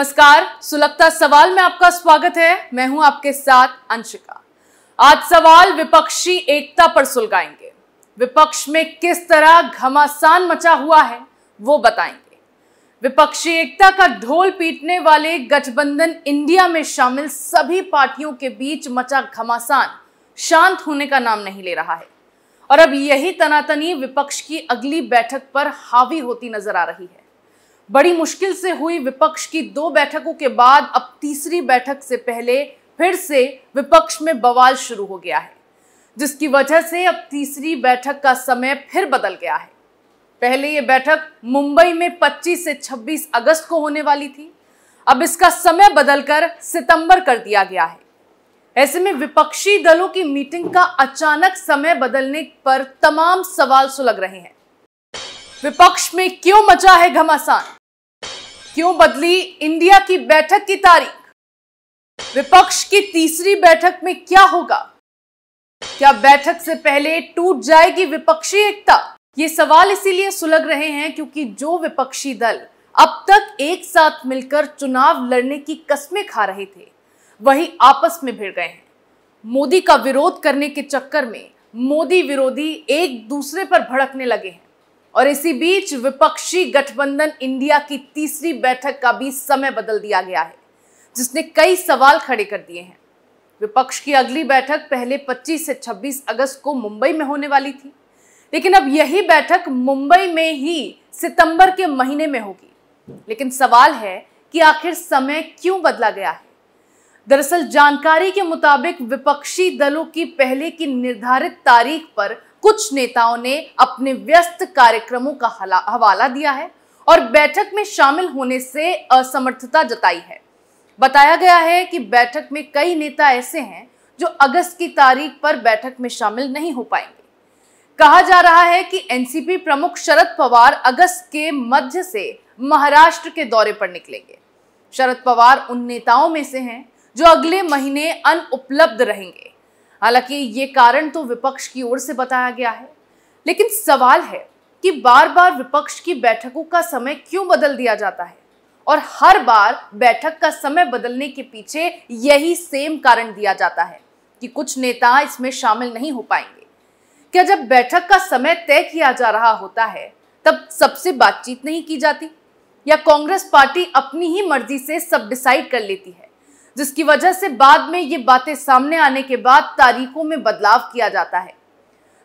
नमस्कार सुलगता सवाल में आपका स्वागत है मैं हूं आपके साथ अंशिका आज सवाल विपक्षी एकता पर सुलगाएंगे विपक्ष में किस तरह घमासान मचा हुआ है वो बताएंगे विपक्षी एकता का ढोल पीटने वाले गठबंधन इंडिया में शामिल सभी पार्टियों के बीच मचा घमासान शांत होने का नाम नहीं ले रहा है और अब यही तनातनी विपक्ष की अगली बैठक पर हावी होती नजर आ रही है बड़ी मुश्किल से हुई विपक्ष की दो बैठकों के बाद अब तीसरी बैठक से पहले फिर से विपक्ष में बवाल शुरू हो गया है जिसकी वजह से अब तीसरी बैठक का समय फिर बदल गया है पहले यह बैठक मुंबई में 25 से 26 अगस्त को होने वाली थी अब इसका समय बदलकर सितंबर कर दिया गया है ऐसे में विपक्षी दलों की मीटिंग का अचानक समय बदलने पर तमाम सवाल सुलग रहे हैं विपक्ष में क्यों मचा है घमासान क्यों बदली इंडिया की बैठक की तारीख विपक्ष की तीसरी बैठक में क्या होगा क्या बैठक से पहले टूट जाएगी विपक्षी एकता ये सवाल इसीलिए सुलग रहे हैं क्योंकि जो विपक्षी दल अब तक एक साथ मिलकर चुनाव लड़ने की कस्में खा रहे थे वही आपस में भिड़ गए हैं मोदी का विरोध करने के चक्कर में मोदी विरोधी एक दूसरे पर भड़कने लगे हैं और इसी बीच विपक्षी गठबंधन इंडिया की तीसरी बैठक का भी समय बदल दिया गया है जिसने कई सवाल खड़े कर दिए हैं विपक्ष की अगली बैठक पहले 25 से 26 अगस्त को मुंबई में होने वाली थी लेकिन अब यही बैठक मुंबई में ही सितंबर के महीने में होगी लेकिन सवाल है कि आखिर समय क्यों बदला गया है दरअसल जानकारी के मुताबिक विपक्षी दलों की पहले की निर्धारित तारीख पर कुछ नेताओं ने अपने व्यस्त कार्यक्रमों का हवाला दिया है और बैठक में शामिल होने से असमर्थता जताई है बताया गया है कि बैठक में कई नेता ऐसे हैं जो अगस्त की तारीख पर बैठक में शामिल नहीं हो पाएंगे कहा जा रहा है कि एनसीपी प्रमुख शरद पवार अगस्त के मध्य से महाराष्ट्र के दौरे पर निकलेंगे शरद पवार उन नेताओं में से हैं जो अगले महीने अनुपलब्ध रहेंगे हालांकि ये कारण तो विपक्ष की ओर से बताया गया है लेकिन सवाल है कि बार बार विपक्ष की बैठकों का समय क्यों बदल दिया जाता है और हर बार बैठक का समय बदलने के पीछे यही सेम कारण दिया जाता है कि कुछ नेता इसमें शामिल नहीं हो पाएंगे क्या जब बैठक का समय तय किया जा रहा होता है तब सबसे बातचीत नहीं की जाती या कांग्रेस पार्टी अपनी ही मर्जी से सब डिसाइड कर लेती है जिसकी वजह से बाद में ये बातें सामने आने के बाद तारीखों में बदलाव किया जाता है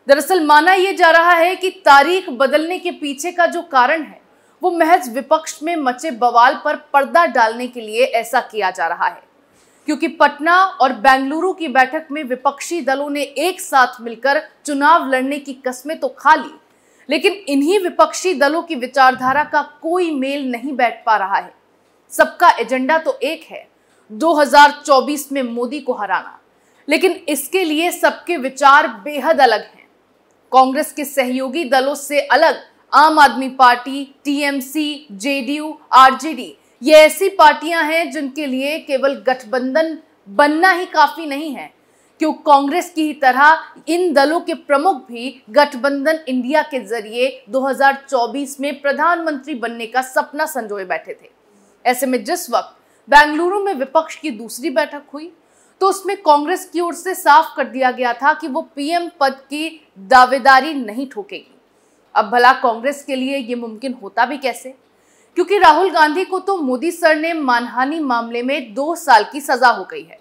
दरअसल माना यह जा रहा है कि तारीख बदलने के पीछे का जो कारण है वो महज विपक्ष में मचे बवाल पर पर्दा डालने के लिए ऐसा किया जा रहा है क्योंकि पटना और बेंगलुरु की बैठक में विपक्षी दलों ने एक साथ मिलकर चुनाव लड़ने की कस्में तो खा ली लेकिन इन्हीं विपक्षी दलों की विचारधारा का कोई मेल नहीं बैठ पा रहा है सबका एजेंडा तो एक है 2024 में मोदी को हराना लेकिन इसके लिए सबके विचार बेहद अलग हैं कांग्रेस के सहयोगी दलों से अलग आम आदमी पार्टी टीएमसी जेडीयू आरजेडी ये ऐसी पार्टियां हैं जिनके लिए केवल गठबंधन बनना ही काफी नहीं है क्यों कांग्रेस की ही तरह इन दलों के प्रमुख भी गठबंधन इंडिया के जरिए 2024 में प्रधानमंत्री बनने का सपना संजोए बैठे थे ऐसे में जिस वक्त बेंगलुरु में विपक्ष की दूसरी बैठक हुई तो उसमें कांग्रेस की ओर से साफ कर दिया गया था कि वो पीएम पद की दावेदारी नहीं ठोकेगी अब भला कांग्रेस के लिए ये मुमकिन होता भी कैसे क्योंकि राहुल गांधी को तो मोदी सर ने मानहानि मामले में दो साल की सजा हो गई है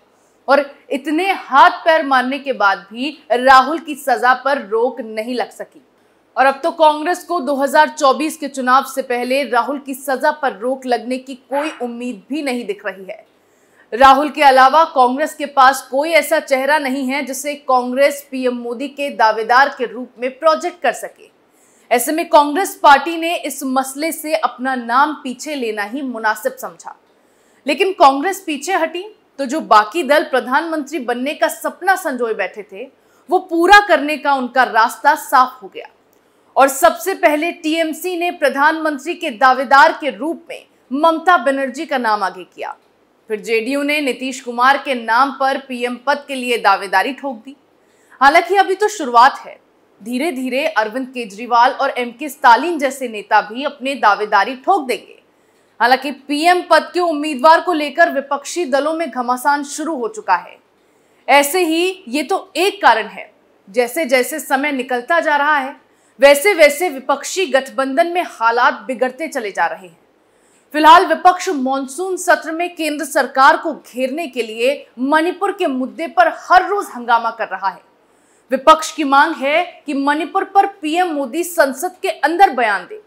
और इतने हाथ पैर मारने के बाद भी राहुल की सजा पर रोक नहीं लग सकी और अब तो कांग्रेस को 2024 के चुनाव से पहले राहुल की सजा पर रोक लगने की कोई उम्मीद भी नहीं दिख रही है राहुल के अलावा कांग्रेस के पास कोई ऐसा चेहरा नहीं है जिसे कांग्रेस पीएम मोदी के दावेदार के रूप में प्रोजेक्ट कर सके ऐसे में कांग्रेस पार्टी ने इस मसले से अपना नाम पीछे लेना ही मुनासिब समझा लेकिन कांग्रेस पीछे हटी तो जो बाकी दल प्रधानमंत्री बनने का सपना संजोए बैठे थे वो पूरा करने का उनका रास्ता साफ हो गया और सबसे पहले टीएमसी ने प्रधानमंत्री के दावेदार के रूप में ममता बनर्जी का नाम आगे किया फिर जेडीयू ने नीतीश कुमार के नाम पर पीएम पद के लिए दावेदारी ठोक दी हालांकि अभी तो शुरुआत है धीरे धीरे अरविंद केजरीवाल और एम के स्टालिन जैसे नेता भी अपने दावेदारी ठोक देंगे हालांकि पीएम पद के उम्मीदवार को लेकर विपक्षी दलों में घमासान शुरू हो चुका है ऐसे ही ये तो एक कारण है जैसे जैसे समय निकलता जा रहा है वैसे वैसे विपक्षी गठबंधन में हालात बिगड़ते चले जा रहे हैं फिलहाल विपक्ष मॉनसून सत्र में केंद्र सरकार को घेरने के लिए मणिपुर के मुद्दे पर हर रोज हंगामा कर रहा है विपक्ष की मांग है कि मणिपुर पर पीएम मोदी संसद के अंदर बयान दे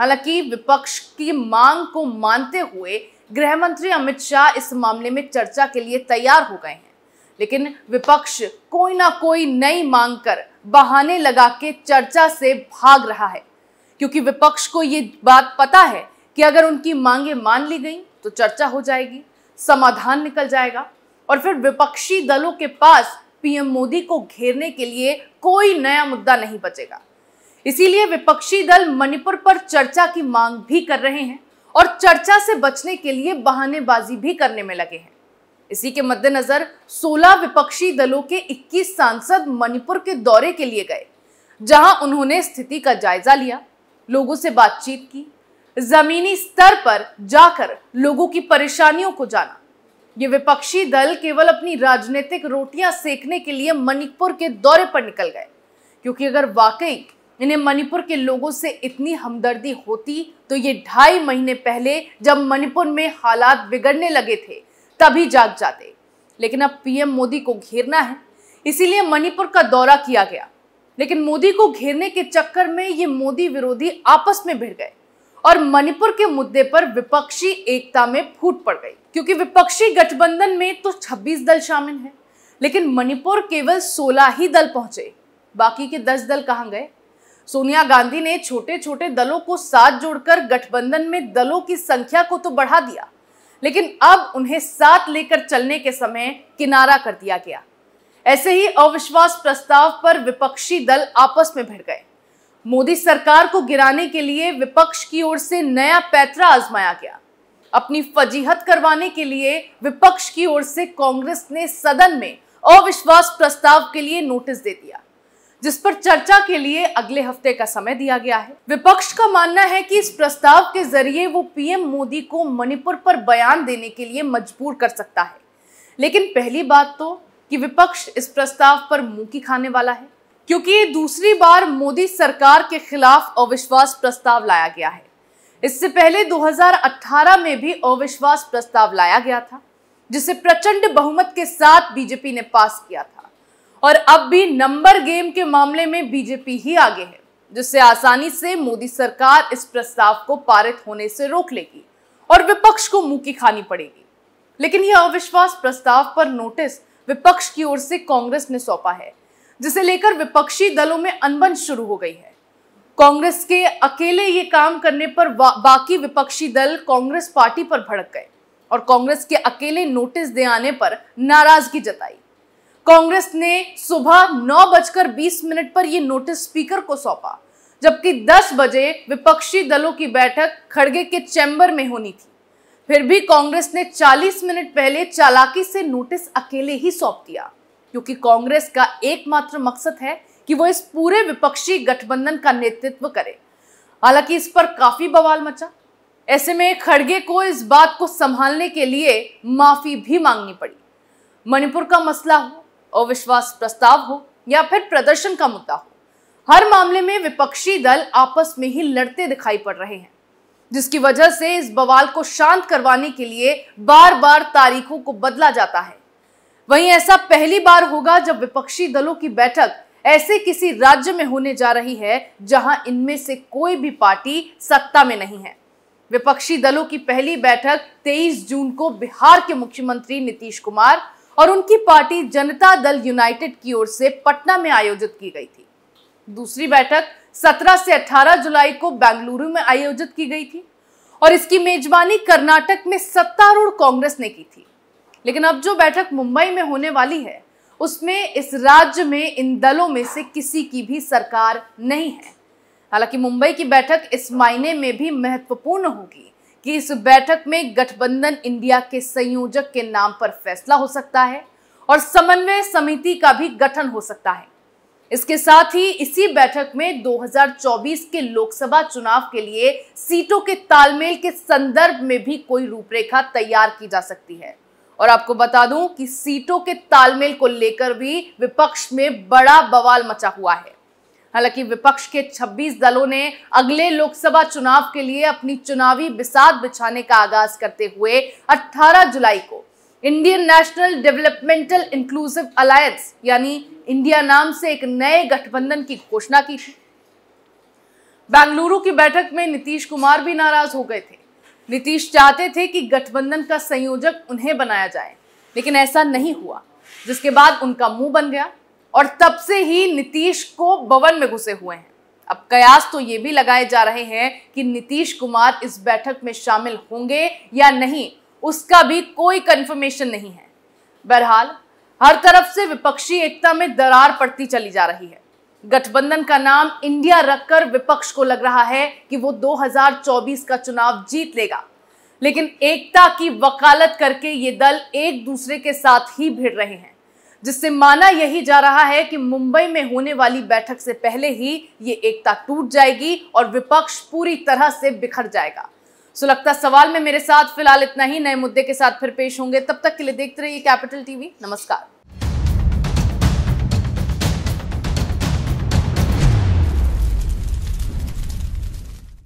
हालांकि विपक्ष की मांग को मानते हुए गृह मंत्री अमित शाह इस मामले में चर्चा के लिए तैयार हो गए हैं लेकिन विपक्ष कोई ना कोई नई मांग कर बहाने लगा के चर्चा से भाग रहा है क्योंकि विपक्ष को ये बात पता है कि अगर उनकी मांगे मान ली गई तो चर्चा हो जाएगी समाधान निकल जाएगा और फिर विपक्षी दलों के पास पीएम मोदी को घेरने के लिए कोई नया मुद्दा नहीं बचेगा इसीलिए विपक्षी दल मणिपुर पर चर्चा की मांग भी कर रहे हैं और चर्चा से बचने के लिए बहानेबाजी भी करने में लगे हैं इसी के मद्देनजर 16 विपक्षी दलों के 21 सांसद मणिपुर के दौरे के लिए गए जहां उन्होंने स्थिति का जायजा लिया लोगों से बातचीत की जमीनी स्तर पर जाकर लोगों की परेशानियों को जाना ये विपक्षी दल केवल अपनी राजनीतिक रोटियां सेकने के लिए मणिपुर के दौरे पर निकल गए क्योंकि अगर वाकई इन्हें मणिपुर के लोगों से इतनी हमदर्दी होती तो ये ढाई महीने पहले जब मणिपुर में हालात बिगड़ने लगे थे तभी जाग जाते लेकिन अब पीएम मोदी को घेरना है इसीलिए मणिपुर का दौरा किया गया लेकिन मोदी को घेरने के चक्कर में ये मोदी विरोधी आपस में भिड़ गए और मणिपुर के मुद्दे पर विपक्षी एकता में फूट पड़ गई क्योंकि विपक्षी गठबंधन में तो 26 दल शामिल हैं लेकिन मणिपुर केवल 16 ही दल पहुंचे बाकी के 10 दल कहां गए सोनिया गांधी ने छोटे छोटे दलों को साथ जोड़कर गठबंधन में दलों की संख्या को तो बढ़ा दिया लेकिन अब उन्हें साथ लेकर चलने के समय किनारा कर दिया गया ऐसे ही अविश्वास प्रस्ताव पर विपक्षी दल आपस में भिड़ गए मोदी सरकार को गिराने के लिए विपक्ष की ओर से नया पैतरा आजमाया गया अपनी फजीहत करवाने के लिए विपक्ष की ओर से कांग्रेस ने सदन में अविश्वास प्रस्ताव के लिए नोटिस दे दिया जिस पर चर्चा के लिए अगले हफ्ते का समय दिया गया है विपक्ष का मानना है कि इस प्रस्ताव के जरिए वो पीएम मोदी को मणिपुर पर बयान देने के लिए मजबूर कर सकता है लेकिन पहली बात तो कि विपक्ष इस प्रस्ताव पर मुंह की खाने वाला है क्योंकि ये दूसरी बार मोदी सरकार के खिलाफ अविश्वास प्रस्ताव लाया गया है इससे पहले 2018 में भी अविश्वास प्रस्ताव लाया गया था जिसे प्रचंड बहुमत के साथ बीजेपी ने पास किया था और अब भी नंबर गेम के मामले में बीजेपी ही आगे है जिससे आसानी से मोदी सरकार इस प्रस्ताव को पारित होने से रोक लेगी और विपक्ष को मुंह की खानी पड़ेगी लेकिन यह अविश्वास प्रस्ताव पर नोटिस विपक्ष की ओर से कांग्रेस ने सौंपा है जिसे लेकर विपक्षी दलों में अनबन शुरू हो गई है कांग्रेस के अकेले ये काम करने पर बाकी विपक्षी दल कांग्रेस पार्टी पर भड़क गए और कांग्रेस के अकेले नोटिस दे आने पर नाराजगी जताई कांग्रेस ने सुबह नौ बजकर बीस मिनट पर यह नोटिस स्पीकर को सौंपा जबकि 10 बजे विपक्षी दलों की बैठक खड़गे के चैम्बर में होनी थी फिर भी कांग्रेस ने 40 मिनट पहले चालाकी से नोटिस अकेले ही सौंप दिया क्योंकि कांग्रेस का एकमात्र मकसद है कि वो इस पूरे विपक्षी गठबंधन का नेतृत्व करे हालांकि इस पर काफी बवाल मचा ऐसे में खड़गे को इस बात को संभालने के लिए माफी भी मांगनी पड़ी मणिपुर का मसला हो अविश्वास प्रस्ताव हो या फिर प्रदर्शन का मुद्दा हो हर मामले में विपक्षी दल आपस में ही लड़ते दिखाई पड़ रहे हैं जिसकी वजह से इस बवाल को शांत करवाने के लिए बार बार तारीखों को बदला जाता है वहीं ऐसा पहली बार होगा जब विपक्षी दलों की बैठक ऐसे किसी राज्य में होने जा रही है जहां इनमें से कोई भी पार्टी सत्ता में नहीं है विपक्षी दलों की पहली बैठक 23 जून को बिहार के मुख्यमंत्री नीतीश कुमार और उनकी पार्टी जनता दल यूनाइटेड की ओर से पटना में आयोजित की गई थी दूसरी बैठक 17 से 18 जुलाई को बेंगलुरु में आयोजित की गई थी और इसकी मेजबानी कर्नाटक में सत्तारूढ़ कांग्रेस ने की थी लेकिन अब जो बैठक मुंबई में होने वाली है उसमें इस राज्य में इन दलों में से किसी की भी सरकार नहीं है हालांकि मुंबई की बैठक इस मायने में भी महत्वपूर्ण होगी कि इस बैठक में गठबंधन इंडिया के संयोजक के नाम पर फैसला हो सकता है और समन्वय समिति का भी गठन हो सकता है इसके साथ ही इसी बैठक में 2024 के लोकसभा चुनाव के लिए सीटों के तालमेल के संदर्भ में भी कोई रूपरेखा तैयार की जा सकती है और आपको बता दूं कि सीटों के तालमेल को लेकर भी विपक्ष में बड़ा बवाल मचा हुआ है हालांकि विपक्ष के 26 दलों ने अगले लोकसभा चुनाव के लिए अपनी चुनावी बिसात बिछाने का आगाज करते हुए 18 जुलाई को Indian National Developmental Inclusive Alliance यानी इंडिया नाम से एक नए गठबंधन की घोषणा की थी बेंगलुरु की बैठक में नीतीश कुमार भी नाराज हो गए थे नीतीश चाहते थे कि गठबंधन का संयोजक उन्हें बनाया जाए लेकिन ऐसा नहीं हुआ जिसके बाद उनका मुंह बन गया और तब से ही नीतीश को भवन में घुसे हुए हैं अब कयास तो ये भी लगाए जा रहे हैं कि नीतीश कुमार इस बैठक में शामिल होंगे या नहीं उसका भी कोई कंफर्मेशन नहीं है बहरहाल हर तरफ से विपक्षी एकता में दरार पड़ती चली जा रही है गठबंधन का नाम इंडिया रखकर विपक्ष को लग रहा है कि वो 2024 का चुनाव जीत लेगा लेकिन एकता की वकालत करके ये दल एक दूसरे के साथ ही भिड़ रहे हैं जिससे माना यही जा रहा है कि मुंबई में होने वाली बैठक से पहले ही ये एकता टूट जाएगी और विपक्ष पूरी तरह से बिखर जाएगा सुलगता सवाल में मेरे साथ फिलहाल इतना ही नए मुद्दे के साथ फिर पेश होंगे तब तक के लिए देखते रहिए कैपिटल टीवी नमस्कार